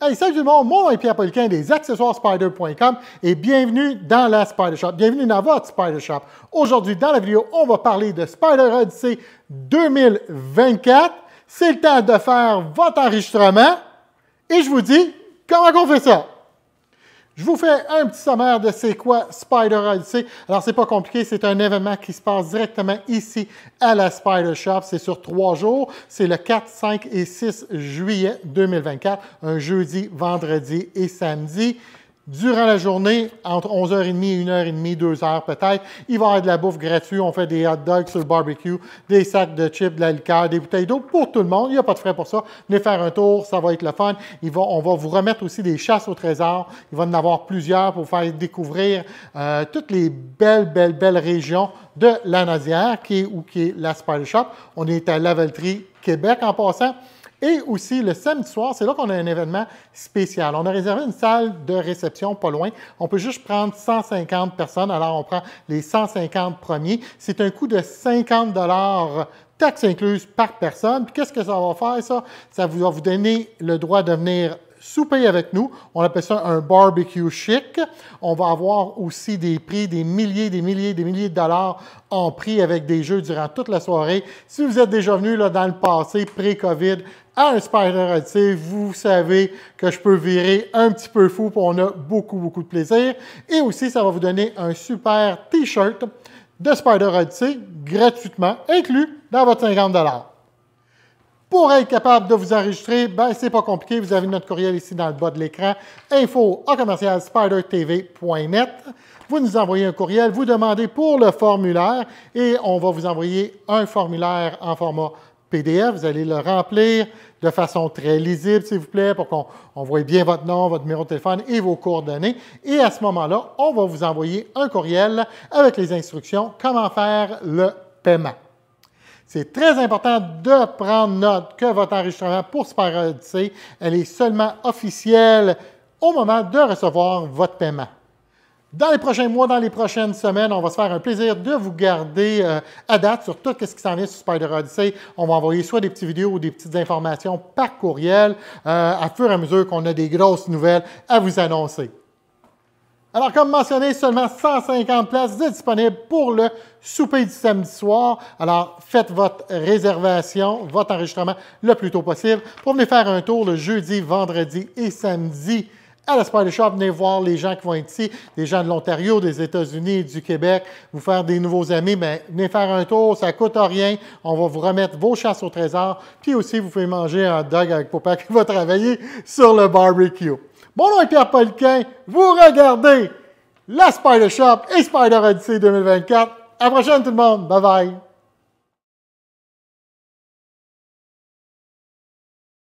Hey, salut tout le monde, mon nom est Pierre Poliquin des accessoires et bienvenue dans la Spider Shop. Bienvenue dans votre Spider Shop. Aujourd'hui, dans la vidéo, on va parler de Spider Odyssey 2024. C'est le temps de faire votre enregistrement et je vous dis comment on fait ça. Je vous fais un petit sommaire de c'est quoi Spider Odyssey. Alors, c'est pas compliqué, c'est un événement qui se passe directement ici à la Spider Shop. C'est sur trois jours. C'est le 4, 5 et 6 juillet 2024, un jeudi, vendredi et samedi durant la journée, entre 11h30 et 1h30, 2h peut-être, il va y avoir de la bouffe gratuite. On fait des hot dogs sur le barbecue, des sacs de chips, de la des bouteilles d'eau pour tout le monde. Il n'y a pas de frais pour ça. Venez faire un tour, ça va être le fun. on va vous remettre aussi des chasses au trésor. Il va en avoir plusieurs pour faire découvrir euh, toutes les belles, belles, belles régions de la nazière, qui est, ou qui est la Spider Shop. On est à Lavaltrie, Québec en passant. Et aussi, le samedi soir, c'est là qu'on a un événement spécial. On a réservé une salle de réception pas loin. On peut juste prendre 150 personnes. Alors, on prend les 150 premiers. C'est un coût de 50 taxes incluses par personne. Puis qu'est-ce que ça va faire, ça? Ça va vous donner le droit de venir souper avec nous. On appelle ça un barbecue chic. On va avoir aussi des prix, des milliers, des milliers, des milliers de dollars en prix avec des jeux durant toute la soirée. Si vous êtes déjà venu là, dans le passé, pré-COVID, à un Spider vous savez que je peux virer un petit peu fou, pour on a beaucoup, beaucoup de plaisir. Et aussi, ça va vous donner un super T-shirt de Spider gratuitement, inclus dans votre 50 pour être capable de vous enregistrer, ben, c'est pas compliqué. Vous avez notre courriel ici dans le bas de l'écran, info Vous nous envoyez un courriel, vous demandez pour le formulaire et on va vous envoyer un formulaire en format PDF. Vous allez le remplir de façon très lisible, s'il vous plaît, pour qu'on voit bien votre nom, votre numéro de téléphone et vos coordonnées. Et à ce moment-là, on va vous envoyer un courriel avec les instructions comment faire le paiement. C'est très important de prendre note que votre enregistrement pour spider Odyssey, elle est seulement officielle au moment de recevoir votre paiement. Dans les prochains mois, dans les prochaines semaines, on va se faire un plaisir de vous garder euh, à date sur tout ce qui s'en vient sur Spider Odyssey. On va envoyer soit des petites vidéos ou des petites informations par courriel euh, à fur et à mesure qu'on a des grosses nouvelles à vous annoncer. Alors, comme mentionné, seulement 150 places disponibles pour le souper du samedi soir. Alors, faites votre réservation, votre enregistrement le plus tôt possible pour venir faire un tour le jeudi, vendredi et samedi à la Spider Shop. Venez voir les gens qui vont être ici, des gens de l'Ontario, des États-Unis, du Québec, vous faire des nouveaux amis. Mais ben, venez faire un tour, ça coûte rien. On va vous remettre vos chasses au trésor. Puis aussi, vous pouvez manger un dog avec Papa qui va travailler sur le barbecue. Mon nom est Pierre Paulquin, Vous regardez la Spider Shop et Spider Odyssey 2024. À la prochaine tout le monde. Bye bye.